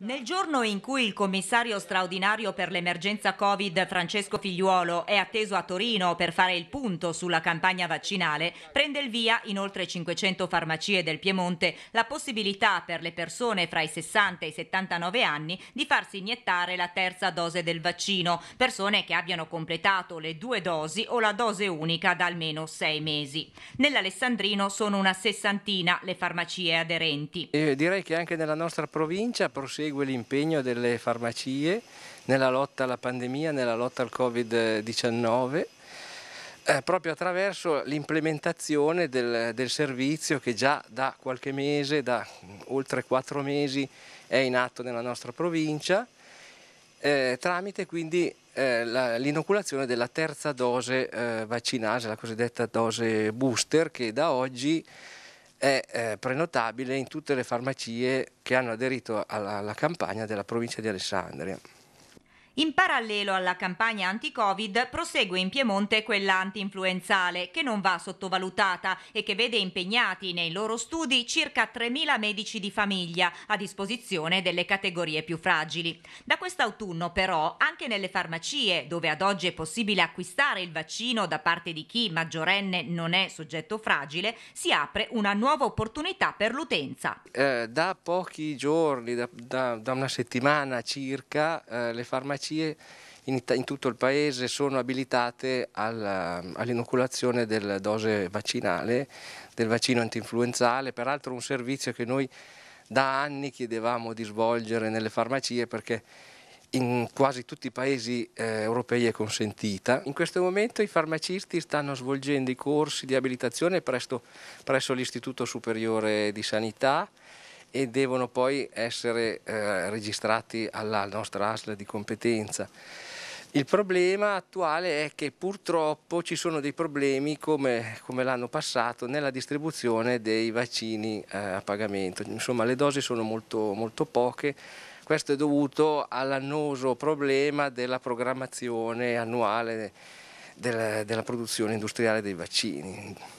Nel giorno in cui il commissario straordinario per l'emergenza Covid Francesco Figliuolo è atteso a Torino per fare il punto sulla campagna vaccinale, prende il via in oltre 500 farmacie del Piemonte la possibilità per le persone fra i 60 e i 79 anni di farsi iniettare la terza dose del vaccino, persone che abbiano completato le due dosi o la dose unica da almeno sei mesi. Nell'Alessandrino sono una sessantina le farmacie aderenti. Eh, direi che anche nella nostra provincia provincia prosegue l'impegno delle farmacie nella lotta alla pandemia, nella lotta al Covid-19 eh, proprio attraverso l'implementazione del, del, servizio che già da qualche mese, da oltre quattro mesi, è in atto nella nostra provincia, eh, tramite quindi eh, l'inoculazione della terza dose eh, vaccinale, la cosiddetta dose booster, che da oggi è eh, prenotabile in tutte le farmacie che hanno aderito alla, alla campagna della provincia di Alessandria. In parallelo alla campagna anti-Covid prosegue in Piemonte quella anti-influenzale che non va sottovalutata e che vede impegnati nei loro studi circa 3.000 medici di famiglia a disposizione delle categorie più fragili. Da quest'autunno però anche nelle farmacie dove ad oggi è possibile acquistare il vaccino da parte di chi maggiorenne non è soggetto fragile si apre una nuova opportunità per l'utenza. Eh, da pochi giorni, da, da, da, una settimana circa, eh, le farmacie farmacie in, in tutto il paese sono abilitate all'inoculazione all della dose vaccinale, del vaccino antinfluenzale, peraltro un servizio che noi da anni chiedevamo di svolgere nelle farmacie perché in quasi tutti i paesi eh, europei è consentita. In questo momento i farmacisti stanno svolgendo i corsi di abilitazione presso, presso l'Istituto Superiore di Sanità e devono poi essere eh, registrati alla nostra ASL di competenza. Il problema attuale è che purtroppo ci sono dei problemi come, come l'anno passato nella distribuzione dei vaccini eh, a pagamento, insomma le dosi sono molto, molto poche, questo è dovuto all'annoso problema della programmazione annuale della, della produzione industriale dei vaccini.